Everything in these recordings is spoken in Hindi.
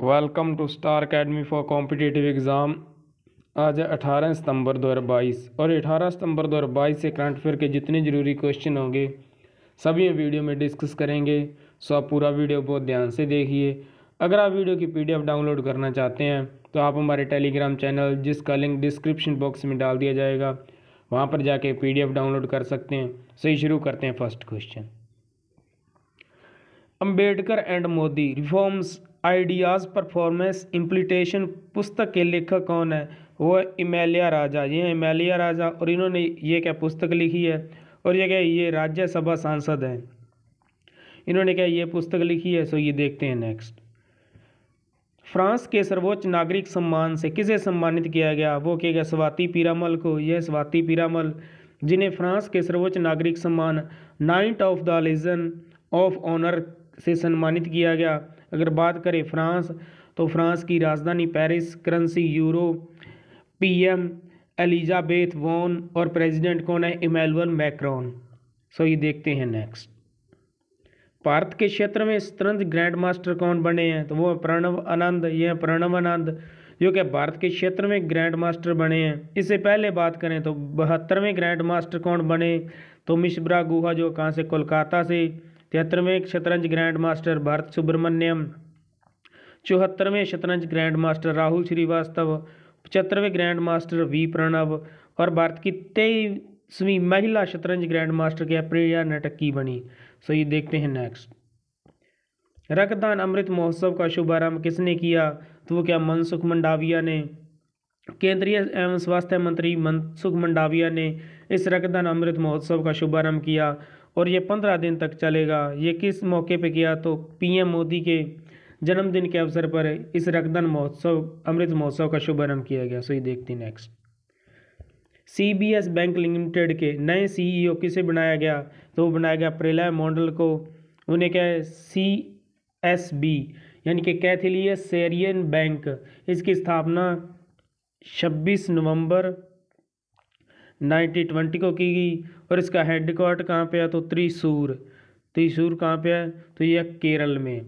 welcome to star academy for competitive exam आज है अठारह सितंबर 2022 और 18 सितंबर 2022 से करंट अफेयर के जितने ज़रूरी क्वेश्चन होंगे सभी वीडियो में डिस्कस करेंगे सो आप पूरा वीडियो बहुत ध्यान से देखिए अगर आप वीडियो की पीडीएफ डाउनलोड करना चाहते हैं तो आप हमारे टेलीग्राम चैनल जिसका लिंक डिस्क्रिप्शन बॉक्स में डाल दिया जाएगा वहाँ पर जाके एफ़ डाउनलोड कर सकते हैं सही शुरू करते हैं first question Ambedkar and Modi reforms ideas performance implementation पुस्तक के लेखक कौन है वो इमेलिया राजा ये हाँ, इमेलिया राजा और इन्होंने ये क्या पुस्तक लिखी है और ये क्या ये राज्यसभा सांसद हैं इन्होंने क्या ये पुस्तक लिखी है सो ये देखते हैं नेक्स्ट फ्रांस के सर्वोच्च नागरिक सम्मान से किसे सम्मानित किया गया वो क्या गया स्वाति पीरामल को यह स्वाति पीरामल जिन्हें फ्रांस के सर्वोच्च नागरिक सम्मान knight of the legion of honour से सम्मानित किया गया अगर बात करें फ्रांस तो फ्रांस की राजधानी Paris currency euro PM Elizabeth वॉन और प्रेसिडेंट कौन है इमेलवन मैक्रॉन सो ये देखते हैं नेक्स्ट भारत के क्षेत्र में स्तरंत ग्रैंड मास्टर कौन बने हैं तो वो है प्रणव आनंद ये हैं प्रणव आनंद जो कि भारत के क्षेत्र में ग्रैंड मास्टर बने हैं इससे पहले बात करें तो बहत्तरवें ग्रैंड मास्टर कौन बने तो मिश्रा गुहा जो कहाँ से कोलकाता से तिहत्तरवें शतरंज ग्रैंड मास्टर भारत सुब्रमण्यम चौहत्तरवें शतरंज ग्रैंड मास्टर राहुल श्रीवास्तव पचहत्तरवें ग्रैंड मास्टर वी प्रणव और भारत की तेईसवीं महिला शतरंज ग्रैंड मास्टर के प्रिया नटक्की बनी सो ये देखते हैं नेक्स्ट रक्तदान अमृत महोत्सव का शुभारंभ किसने किया तो वो क्या मनसुख मंडाविया ने केंद्रीय एवं स्वास्थ्य मंत्री मनसुख मंडाविया ने इस रक्तदान अमृत महोत्सव का शुभारंभ किया और ये पंद्रह दिन तक चलेगा ये किस मौके पे किया तो पीएम मोदी के जन्मदिन के अवसर पर इस रक्तदान महोत्सव अमृत महोत्सव का शुभारंभ किया गया सो ये देखते नेक्स्ट सीबीएस बैंक लिमिटेड के नए सीईओ e किसे बनाया गया तो बनाया गया प्रेलय मॉडल को उन्हें क्या है सी एस बी यानी कि कैथिलियस सेरियन बैंक इसकी स्थापना छब्बीस नवंबर नाइनटीन ट्वेंटी को की गई और इसका हेड क्वार्टर कहाँ पे है तो त्रिशूर त्रिशूर कहाँ पे है तो यह केरल में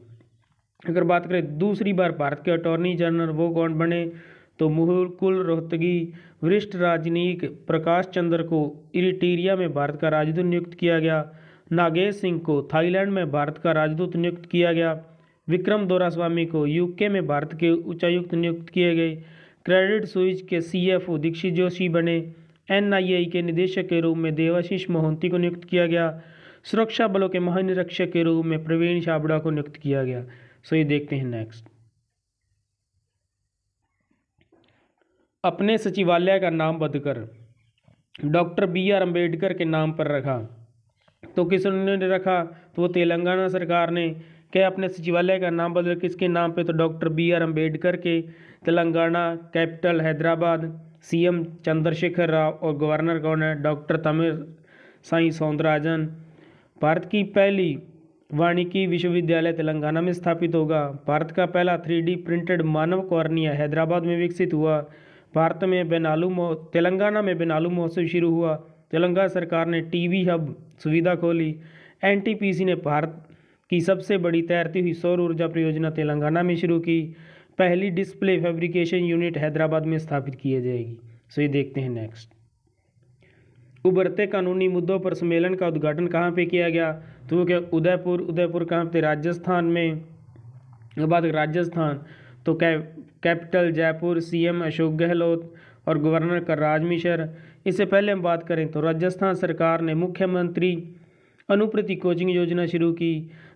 अगर बात करें दूसरी बार भारत के अटॉर्नी जनरल वो कौन बने तो मुहुलकुल रोहतगी वरिष्ठ राजनीतिक प्रकाश चंद्र को इरिटेरिया में भारत का राजदूत नियुक्त किया गया नागेश सिंह को थाईलैंड में भारत का राजदूत नियुक्त किया गया विक्रम दोरास्वामी को यूके में भारत के उच्चायुक्त नियुक्त किए गए क्रेडिट स्विच के सीएफओ दीक्षित जोशी बने एनआईए के निदेशक के रूप में देवाशीष मोहंती को नियुक्त किया गया सुरक्षा बलों के महानिरीक्षक के रूप में प्रवीण छाबड़ा को नियुक्त किया गया सो ये देखते हैं नेक्स्ट अपने सचिवालय का नाम बदकर डॉक्टर बी आर अम्बेडकर के नाम पर रखा तो किसने रखा तो वो तेलंगाना सरकार ने क्या अपने सचिवालय का नाम बदल किसके नाम पे तो डॉक्टर बी आर अम्बेडकर के तेलंगाना कैपिटल हैदराबाद सीएम चंद्रशेखर राव और governor governor doctor Tamilisai Soundararajan Bharat की पहली वानिकी विश्वविद्यालय तेलंगाना में स्थापित होगा भारत का पहला थ्री प्रिंटेड मानव कॉर्निया हैदराबाद में विकसित हुआ भारत में बेनालू तेलंगाना में बेनालू महोत्सव शुरू हुआ तेलंगाना सरकार ने टीवी हब सुविधा खोली एनटीपीसी ने भारत की सबसे बड़ी तैरती हुई सौर ऊर्जा परियोजना तेलंगाना में शुरू की पहली डिस्प्ले फैब्रिकेशन यूनिट हैदराबाद में स्थापित की जाएगी सो ये देखते हैं नेक्स्ट उभरते कानूनी मुद्दों पर सम्मेलन का उद्घाटन कहाँ पे किया गया तो वो क्या उदयपुर उदयपुर कहाँ पे राजस्थान में बात राजस्थान तो कै कैपिटल जयपुर सीएम अशोक गहलोत और गवर्नर राज मिश्र इससे पहले हम बात करें तो राजस्थान सरकार ने मुख्यमंत्री अनुप्रति कोचिंग योजना शुरू की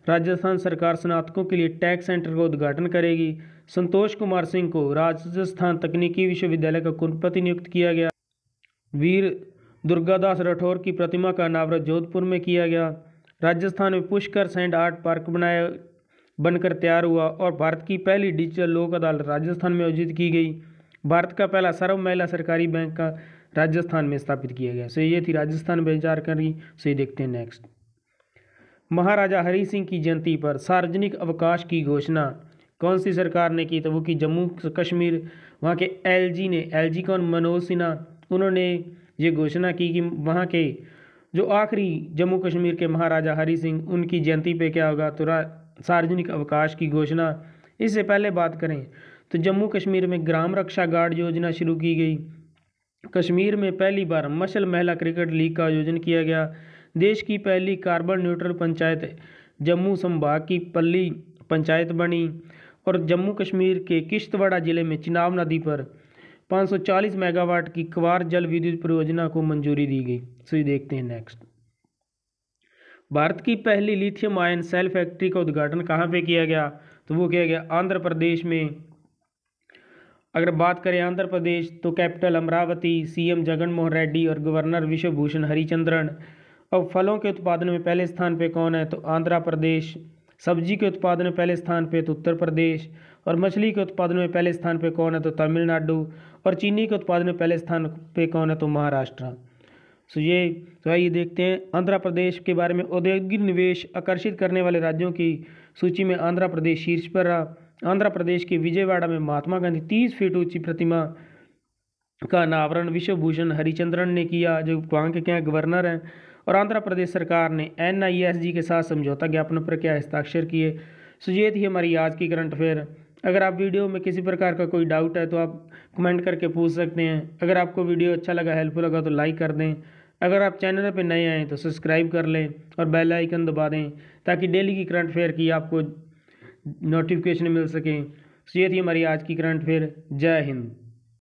राजस्थान सरकार स्नातकों के लिए टैक्स सेंटर का उद्घाटन करेगी संतोष कुमार सिंह को राजस्थान तकनीकी विश्वविद्यालय का कुलपति नियुक्त किया गया वीर दुर्गादास राठौर की प्रतिमा का अनावरण जोधपुर में किया गया राजस्थान में पुष्कर सैंड आर्ट पार्क बनाया बनकर तैयार हुआ और भारत की पहली डिजिटल लोक अदालत राजस्थान में आयोजित की गई भारत का पहला सर्व महिला सरकारी बैंक का राजस्थान में स्थापित किया गया सो ये थी राजस्थान में विचार रही सो देखते हैं नेक्स्ट महाराजा हरि सिंह की जयंती पर सार्वजनिक अवकाश की घोषणा कौन सी सरकार ने की तो वो की जम्मू कश्मीर वहाँ के एलजी ने एलजी कौन मनोज सिन्हा उन्होंने ये घोषणा की कि वहाँ के जो आखिरी जम्मू कश्मीर के महाराजा हरी सिंह उनकी जयंती पे क्या होगा तो सार्वजनिक अवकाश की घोषणा इससे पहले बात करें तो जम्मू कश्मीर में ग्राम रक्षा गार्ड योजना शुरू की गई कश्मीर में पहली बार मशल महिला क्रिकेट लीग का आयोजन किया गया देश की पहली कार्बन न्यूट्रल पंचायत जम्मू संभाग की पल्ली पंचायत बनी और जम्मू कश्मीर के किश्तवाड़ा ज़िले में चिनाब नदी पर 540 मेगावाट की क्वार जल विद्युत परियोजना को मंजूरी दी गई सो ये देखते हैं नेक्स्ट भारत की पहली लिथियम आयन सेल फैक्ट्री का उद्घाटन कहाँ पे किया गया तो वो किया गया आंध्र प्रदेश में अगर बात करें आंध्र प्रदेश तो कैपिटल अमरावती सीएम जगन मोहन रेड्डी और गवर्नर विश्वभूषण हरिचंद्रन अब फलों के उत्पादन में पहले स्थान पे कौन है तो आंध्र प्रदेश सब्जी के उत्पादन में पहले स्थान पे तो उत्तर प्रदेश और मछली के उत्पादन में पहले स्थान पे कौन है तो तमिलनाडु और चीनी के उत्पादन में पहले स्थान पे कौन है तो महाराष्ट्र सो ये तो आइए देखते हैं आंध्र प्रदेश के बारे में औद्योगिक निवेश आकर्षित करने वाले राज्यों की सूची में आंध्र प्रदेश शीर्ष पर रहा आंध्र प्रदेश के विजयवाड़ा में महात्मा गांधी तीस फीट ऊंची प्रतिमा का अनावरण विश्वभूषण हरिचंद्रन ने किया जो वहाँ के क्या गवर्नर हैं और आंध्र प्रदेश सरकार ने एन के साथ समझौता ज्ञापन पर क्या हस्ताक्षर किए सो ये थी हमारी आज की करंट अफेयर अगर आप वीडियो में किसी प्रकार का कोई डाउट है तो आप कमेंट करके पूछ सकते हैं अगर आपको वीडियो अच्छा लगा हेल्पफुल लगा तो लाइक कर दें अगर आप चैनल पर नए आएँ तो सब्सक्राइब कर लें और बेल आइकन दबा दें ताकि डेली की करंट अफेयर की आपको नोटिफिकेशन मिल सके सो ये थी हमारी आज की करंट अफेयर जय हिंद